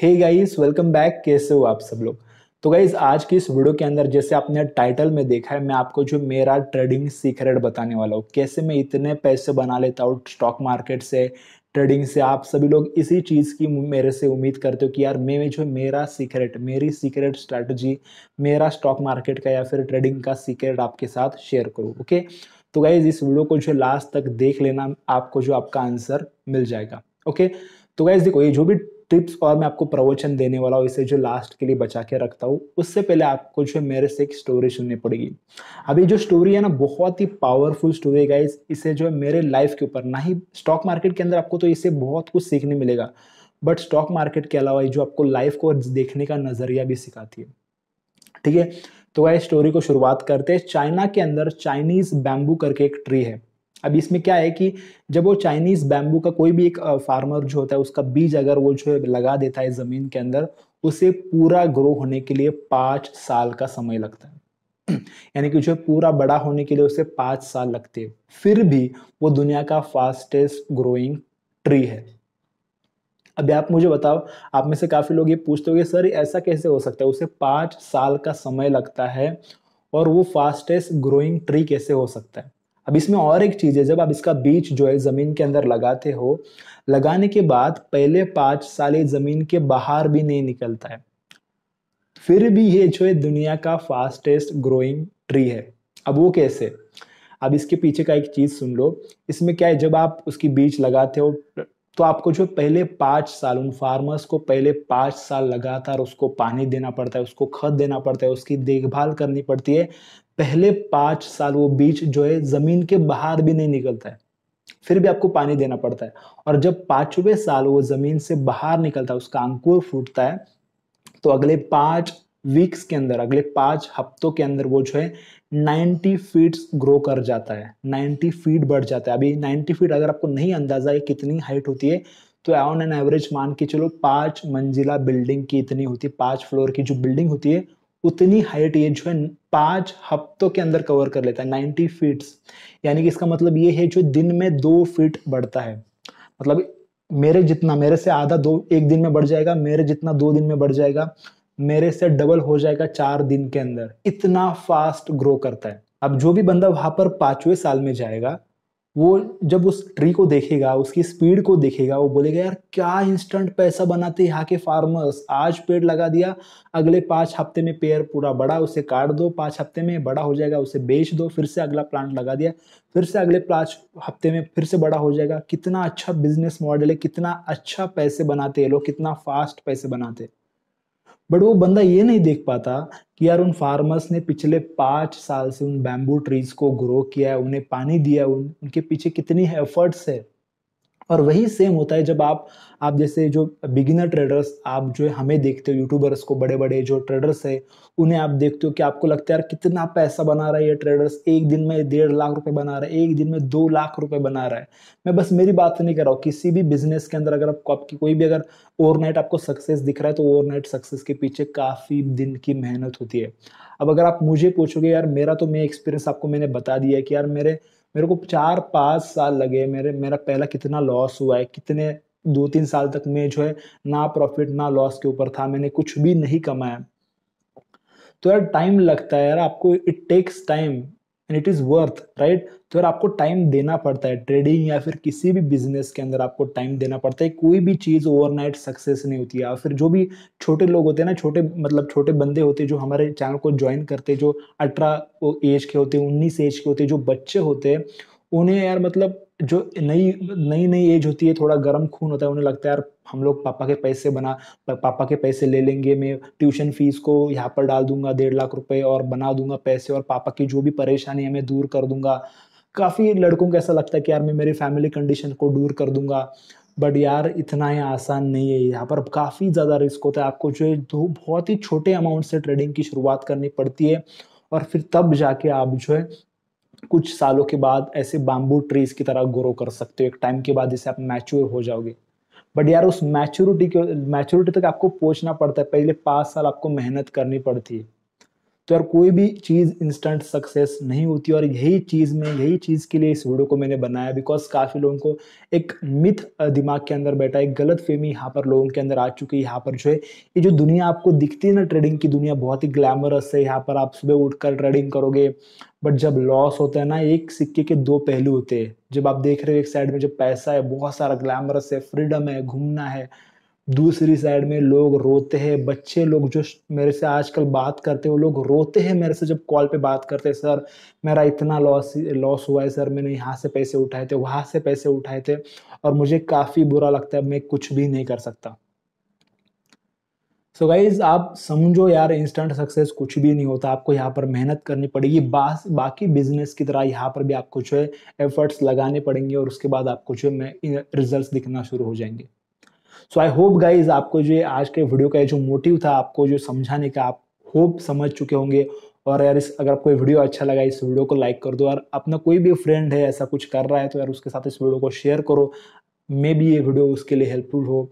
hey guys welcome back कैसे हो आप सब लोग तो गाइज आज की इस वीडियो के अंदर जैसे आपने टाइटल में देखा है मैं आपको जो मेरा ट्रेडिंग सीक्रेट बताने वाला हूँ कैसे मैं इतने पैसे बना लेता हूँ स्टॉक मार्केट से ट्रेडिंग से आप सभी लोग इसी चीज़ की मेरे से उम्मीद करते हो कि यार मैं जो मेरा सीक्रेट मेरी सीक्रेट स्ट्रैटेजी मेरा स्टॉक मार्केट का या फिर ट्रेडिंग का सीक्रेट आपके साथ शेयर करूँ ओके तो गाइज इस वीडियो को जो लास्ट तक देख लेना आपको जो आपका आंसर मिल जाएगा ओके तो गाइज देखो ये जो भी टिप्स और मैं आपको प्रवचन देने वाला हूँ इसे जो लास्ट के लिए बचा के रखता हूँ उससे पहले आपको जो मेरे से एक स्टोरी सुननी पड़ेगी अभी जो स्टोरी है ना बहुत ही पावरफुल स्टोरी है गाइज इसे जो है मेरे लाइफ के ऊपर ना ही स्टॉक मार्केट के अंदर आपको तो इसे बहुत कुछ सीखने मिलेगा बट स्टॉक मार्केट के अलावा जो आपको लाइफ को देखने का नज़रिया भी सिखाती है ठीक है तो वह स्टोरी को शुरुआत करते हैं चाइना के अंदर चाइनीज बैम्बू करके एक ट्री है अब इसमें क्या है कि जब वो चाइनीज बैम्बू का कोई भी एक फार्मर जो होता है उसका बीज अगर वो जो लगा देता है जमीन के अंदर उसे पूरा ग्रो होने के लिए पाँच साल का समय लगता है यानी कि जो पूरा बड़ा होने के लिए उसे पांच साल लगते हैं फिर भी वो दुनिया का फास्टेस्ट ग्रोइंग ट्री है अभी आप मुझे बताओ आप में से काफ़ी लोग ये पूछते होंगे सर ऐसा कैसे हो सकता है उसे पांच साल का समय लगता है और वो फास्टेस्ट ग्रोइंग ट्री कैसे हो सकता है अब इसमें और एक चीज़ है जब आप इसका बीज जो है ज़मीन के अंदर लगाते हो लगाने के बाद पहले पांच साल ये ज़मीन के बाहर भी नहीं निकलता है फिर भी ये जो है दुनिया का फास्टेस्ट ग्रोइंग ट्री है अब वो कैसे अब इसके पीछे का एक चीज़ सुन लो इसमें क्या है जब आप उसकी बीज लगाते हो तो आपको जो पहले पांच साल उन फार्मर्स को पहले पांच साल लगातार उसको पानी देना पड़ता है उसको खत देना पड़ता है उसकी देखभाल करनी पड़ती है पहले पांच साल वो बीज जो है ज़मीन के बाहर भी नहीं निकलता है फिर भी आपको पानी देना पड़ता है और जब पांचवें साल वो ज़मीन से बाहर निकलता है उसका अंकुर फूटता है तो अगले पांच वीक्स के अंदर अगले पांच हफ्तों के अंदर वो जो है नाइन्टी फीट ग्रो कर जाता है नाइन्टी फीट बढ़ जाता है अभी नाइनटी फीट अगर आपको नहीं अंदाजा है कितनी हाइट होती है तो ऑन एन एवरेज मान के चलो पांच मंजिला बिल्डिंग की इतनी होती है पांच फ्लोर की जो बिल्डिंग होती है उतनी हाइट ये जो है पांच हफ्तों के अंदर कवर कर लेता है नाइनटी फीट यानी कि इसका मतलब ये है जो दिन में दो फीट बढ़ता है मतलब मेरे जितना मेरे से आधा दो एक दिन में बढ़ जाएगा मेरे जितना दो दिन में बढ़ जाएगा मेरे से डबल हो जाएगा चार दिन के अंदर इतना फास्ट ग्रो करता है अब जो भी बंदा वहां पर पांचवें साल में जाएगा वो जब उस ट्री को देखेगा उसकी स्पीड को देखेगा वो बोलेगा यार क्या इंस्टेंट पैसा बनाते यहाँ के फार्मर्स आज पेड़ लगा दिया अगले पाँच हफ्ते में पेड़ पूरा बड़ा उसे काट दो पाँच हफ्ते में बड़ा हो जाएगा उसे बेच दो फिर से अगला प्लांट लगा दिया फिर से अगले पाँच हफ्ते में फिर से बड़ा हो जाएगा कितना अच्छा बिजनेस मॉडल है कितना अच्छा पैसे बनाते हैं लोग कितना फास्ट पैसे बनाते हैं बट वो बंदा ये नहीं देख पाता कि यार उन फार्मर्स ने पिछले पांच साल से उन बैम्बू ट्रीज को ग्रो किया है उन्हें पानी दिया उन, उनके पीछे कितनी एफर्ट्स है और वही सेम होता है जब आप आप जैसे जो बिगिनर ट्रेडर्स आप जो हमें देखते हो यूट्यूबर्स को बड़े बड़े जो ट्रेडर्स है उन्हें आप देखते हो कि आपको लगता है यार कितना पैसा बना रहा है ये ट्रेडर्स एक दिन में डेढ़ लाख रुपए बना रहा है एक दिन में दो लाख रुपए बना रहा है मैं बस मेरी बात नहीं कर रहा हूँ किसी भी बिजनेस के अंदर अगर आपको आपकी कोई भी अगर ओवरनाइट आपको सक्सेस दिख रहा है तो ओवरनाइट सक्सेस के पीछे काफ़ी दिन की मेहनत होती है अब अगर आप मुझे पूछोगे यार मेरा तो मैं एक्सपीरियंस आपको मैंने बता दिया कि यार मेरे मेरे को चार पाँच साल लगे मेरे मेरा पहला कितना लॉस हुआ है कितने दो तीन साल तक मैं जो है ना प्रॉफिट ना लॉस के ऊपर था मैंने कुछ भी नहीं कमाया तो यार टाइम लगता है यार आपको it takes time and it is worth right तो यार आपको टाइम देना पड़ता है ट्रेडिंग या फिर किसी भी बिजनेस के अंदर आपको टाइम देना पड़ता है कोई भी चीज़ ओवरनाइट सक्सेस नहीं होती है या फिर जो भी छोटे लोग होते हैं ना छोटे मतलब छोटे बंदे होते हैं जो हमारे चैनल को ज्वाइन करते जो अठारह एज के होते हैं उन्नीस एज के होते जो बच्चे होते हैं उन्हें यार मतलब जो नई नई नई एज होती है थोड़ा गर्म खून होता है उन्हें लगता है यार हम लोग पापा के पैसे बना पापा के पैसे ले लेंगे मैं ट्यूशन फीस को यहाँ पर डाल दूंगा डेढ़ लाख रुपए और बना दूंगा पैसे और पापा की जो भी परेशानी है मैं दूर कर दूंगा काफ़ी लड़कों को ऐसा लगता है कि यार मैं मेरी फैमिली कंडीशन को दूर कर दूंगा बट यार इतना ही आसान नहीं है यहाँ पर काफ़ी ज़्यादा रिस्क होता है आपको जो है दो बहुत ही छोटे अमाउंट से ट्रेडिंग की शुरुआत करनी पड़ती है और फिर तब जाके आप जो है कुछ सालों के बाद ऐसे बाम्बू ट्रीज की तरह ग्रो कर सकते हो एक टाइम के बाद जैसे आप मैच्योर हो जाओगे बट यार उस मैच्योरिटी के मैच्योरिटी तक आपको पहुंचना पड़ता है पहले पाँच साल आपको मेहनत करनी पड़ती है तो यार कोई भी चीज़ इंस्टेंट सक्सेस नहीं होती और यही चीज़ में यही चीज़ के लिए इस वीडियो को मैंने बनाया बिकॉज काफ़ी लोगों को एक मिथ दिमाग के अंदर बैठा एक गलत फेमी यहाँ पर लोगों के अंदर आ चुकी है यहाँ पर जो है ये जो दुनिया आपको दिखती है ना ट्रेडिंग की दुनिया बहुत ही ग्लैमरस है यहाँ पर आप सुबह उठकर ट्रेडिंग करोगे बट जब लॉस होता है ना एक सिक्के के दो पहलू होते हैं जब आप देख रहे हो एक साइड में जब पैसा है बहुत सारा ग्लैमरस है फ्रीडम है घूमना है दूसरी साइड में लोग रोते हैं बच्चे लोग जो मेरे से आजकल बात करते हैं वो लोग रोते हैं मेरे से जब कॉल पे बात करते हैं सर मेरा इतना लॉस लॉस हुआ है सर मैंने यहाँ से पैसे उठाए थे वहाँ से पैसे उठाए थे और मुझे काफ़ी बुरा लगता है मैं कुछ भी नहीं कर सकता सो so गाइज आप समझो यार इंस्टेंट सक्सेस कुछ भी नहीं होता आपको यहाँ पर मेहनत करनी पड़ेगी बास बाकी बिजनेस की तरह यहाँ पर भी आपको जो है एफर्ट्स लगाने पड़ेंगे और उसके बाद आपको जो है रिजल्ट दिखना शुरू हो जाएंगे सो आई होप गाइज आपको जो आज के वीडियो का जो मोटिव था आपको जो समझाने का आप होप समझ चुके होंगे और यार इस अगर आपको वीडियो अच्छा लगा इस वीडियो को लाइक कर दो यार अपना कोई भी फ्रेंड है ऐसा कुछ कर रहा है तो यार उसके साथ इस वीडियो को शेयर करो मे बी ये वीडियो उसके लिए हेल्पफुल हो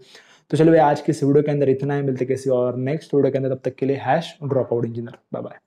तो चलो भाई आज के इस वीडियो के अंदर इतना ही मिलते किसी और नेक्स्ट वीडियो के अंदर तब तक के लिए hash drop out engineer bye bye